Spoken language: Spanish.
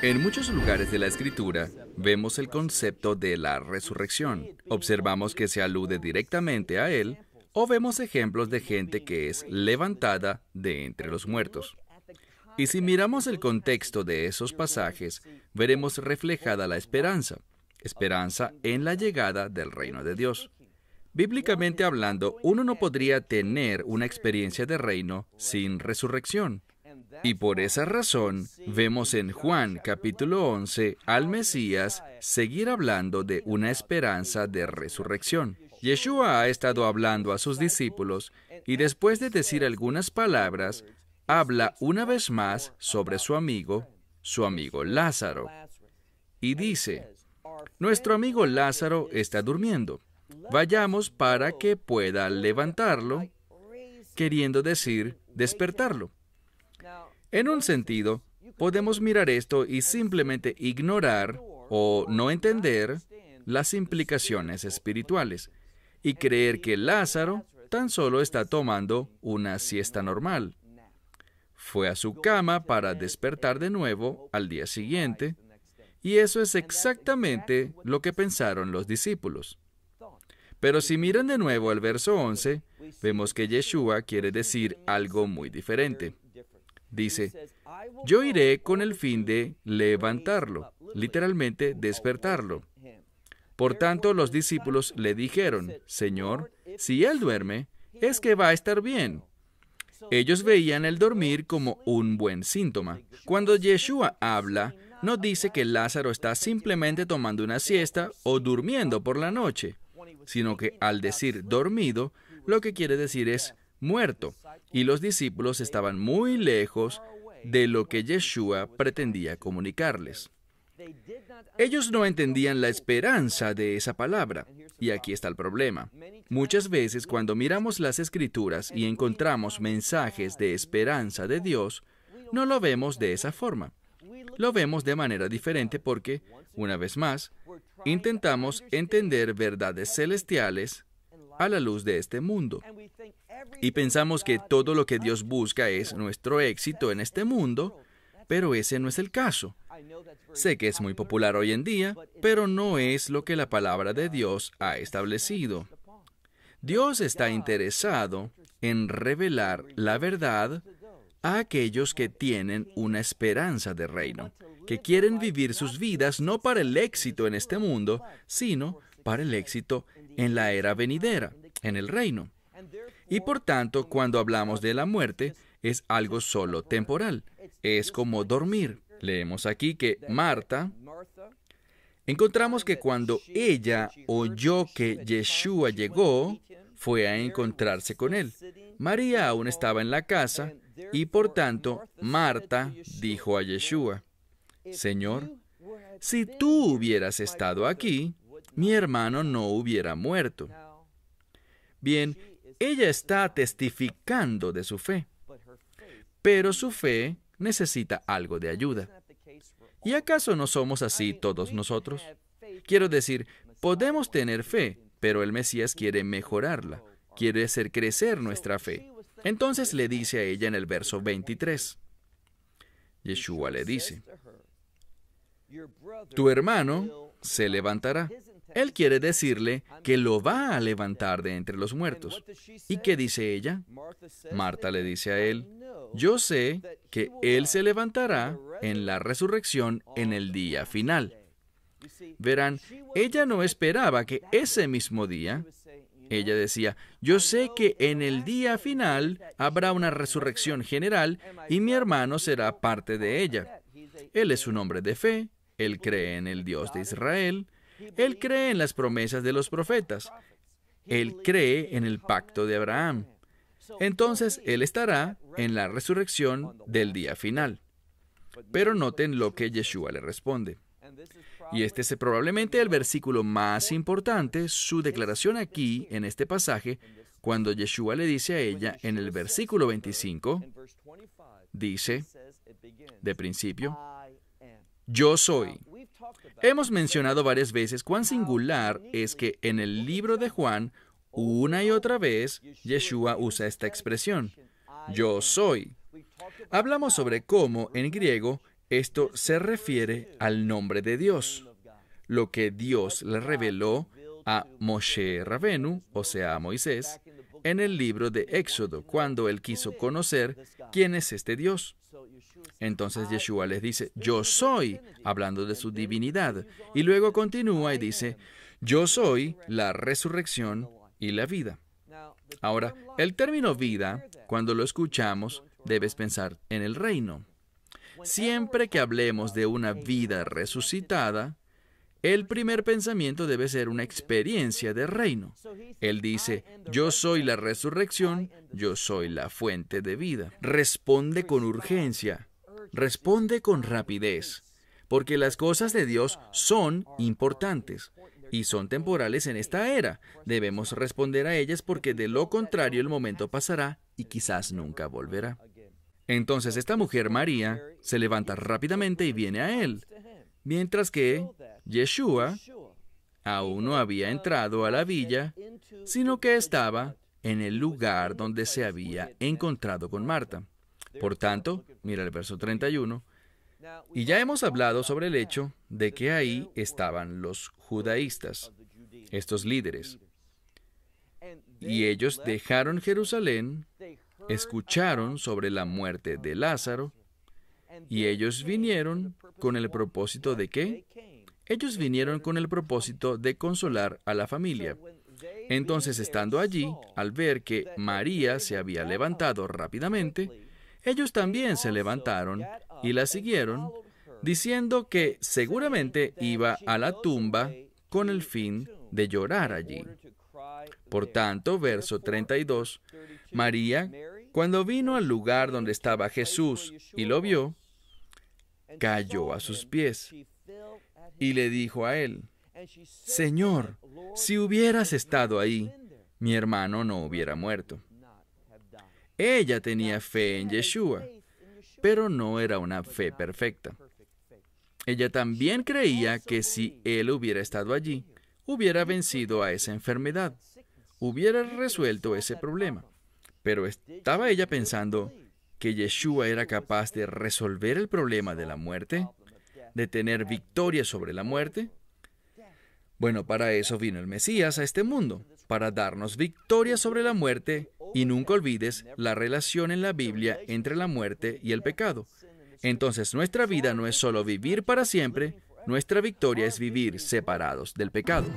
En muchos lugares de la Escritura vemos el concepto de la resurrección. Observamos que se alude directamente a él o vemos ejemplos de gente que es levantada de entre los muertos. Y si miramos el contexto de esos pasajes, veremos reflejada la esperanza, esperanza en la llegada del reino de Dios. Bíblicamente hablando, uno no podría tener una experiencia de reino sin resurrección. Y por esa razón vemos en Juan capítulo 11 al Mesías seguir hablando de una esperanza de resurrección. Yeshua ha estado hablando a sus discípulos y después de decir algunas palabras, habla una vez más sobre su amigo, su amigo Lázaro, y dice, nuestro amigo Lázaro está durmiendo. Vayamos para que pueda levantarlo, queriendo decir despertarlo. En un sentido, podemos mirar esto y simplemente ignorar o no entender las implicaciones espirituales y creer que Lázaro tan solo está tomando una siesta normal. Fue a su cama para despertar de nuevo al día siguiente y eso es exactamente lo que pensaron los discípulos. Pero si miran de nuevo al verso 11, vemos que Yeshua quiere decir algo muy diferente. Dice, yo iré con el fin de levantarlo, literalmente despertarlo. Por tanto, los discípulos le dijeron, Señor, si él duerme, es que va a estar bien. Ellos veían el dormir como un buen síntoma. Cuando Yeshua habla, no dice que Lázaro está simplemente tomando una siesta o durmiendo por la noche, sino que al decir dormido, lo que quiere decir es muerto, y los discípulos estaban muy lejos de lo que Yeshua pretendía comunicarles. Ellos no entendían la esperanza de esa palabra, y aquí está el problema. Muchas veces cuando miramos las escrituras y encontramos mensajes de esperanza de Dios, no lo vemos de esa forma. Lo vemos de manera diferente porque, una vez más, intentamos entender verdades celestiales a la luz de este mundo, y pensamos que todo lo que Dios busca es nuestro éxito en este mundo, pero ese no es el caso. Sé que es muy popular hoy en día, pero no es lo que la palabra de Dios ha establecido. Dios está interesado en revelar la verdad a aquellos que tienen una esperanza de reino, que quieren vivir sus vidas no para el éxito en este mundo, sino para el éxito en la era venidera, en el reino. Y por tanto, cuando hablamos de la muerte, es algo solo temporal. Es como dormir. Leemos aquí que Marta, encontramos que cuando ella oyó que Yeshua llegó, fue a encontrarse con él. María aún estaba en la casa y por tanto Marta dijo a Yeshua, Señor, si tú hubieras estado aquí, mi hermano no hubiera muerto. Bien, ella está testificando de su fe, pero su fe necesita algo de ayuda. ¿Y acaso no somos así todos nosotros? Quiero decir, podemos tener fe, pero el Mesías quiere mejorarla, quiere hacer crecer nuestra fe. Entonces le dice a ella en el verso 23, Yeshua le dice, tu hermano se levantará. Él quiere decirle que lo va a levantar de entre los muertos. ¿Y qué dice ella? Marta le dice a él, yo sé que Él se levantará en la resurrección en el día final. Verán, ella no esperaba que ese mismo día, ella decía, yo sé que en el día final habrá una resurrección general y mi hermano será parte de ella. Él es un hombre de fe, él cree en el Dios de Israel, él cree en las promesas de los profetas. Él cree en el pacto de Abraham. Entonces Él estará en la resurrección del día final. Pero noten lo que Yeshua le responde. Y este es probablemente el versículo más importante, su declaración aquí, en este pasaje, cuando Yeshua le dice a ella en el versículo 25, dice, de principio, yo soy. Hemos mencionado varias veces cuán singular es que en el libro de Juan, una y otra vez, Yeshua usa esta expresión, yo soy. Hablamos sobre cómo en griego esto se refiere al nombre de Dios, lo que Dios le reveló a Moshe Rabenu, o sea, a Moisés, en el libro de Éxodo, cuando él quiso conocer quién es este Dios. Entonces Yeshua les dice, yo soy, hablando de su divinidad, y luego continúa y dice, yo soy la resurrección y la vida. Ahora, el término vida, cuando lo escuchamos, debes pensar en el reino. Siempre que hablemos de una vida resucitada, el primer pensamiento debe ser una experiencia de reino. Él dice, yo soy la resurrección, yo soy la fuente de vida. Responde con urgencia, responde con rapidez, porque las cosas de Dios son importantes y son temporales en esta era. Debemos responder a ellas porque de lo contrario el momento pasará y quizás nunca volverá. Entonces esta mujer María se levanta rápidamente y viene a él. Mientras que Yeshua aún no había entrado a la villa, sino que estaba en el lugar donde se había encontrado con Marta. Por tanto, mira el verso 31, y ya hemos hablado sobre el hecho de que ahí estaban los judaístas, estos líderes. Y ellos dejaron Jerusalén, escucharon sobre la muerte de Lázaro y ellos vinieron con el propósito de qué? Ellos vinieron con el propósito de consolar a la familia. Entonces, estando allí, al ver que María se había levantado rápidamente, ellos también se levantaron y la siguieron, diciendo que seguramente iba a la tumba con el fin de llorar allí. Por tanto, verso 32, María, cuando vino al lugar donde estaba Jesús y lo vio, cayó a sus pies y le dijo a él, Señor, si hubieras estado ahí, mi hermano no hubiera muerto. Ella tenía fe en Yeshua, pero no era una fe perfecta. Ella también creía que si él hubiera estado allí, hubiera vencido a esa enfermedad, hubiera resuelto ese problema. Pero estaba ella pensando, que Yeshua era capaz de resolver el problema de la muerte, de tener victoria sobre la muerte? Bueno, para eso vino el Mesías a este mundo, para darnos victoria sobre la muerte y nunca olvides la relación en la Biblia entre la muerte y el pecado. Entonces nuestra vida no es solo vivir para siempre, nuestra victoria es vivir separados del pecado.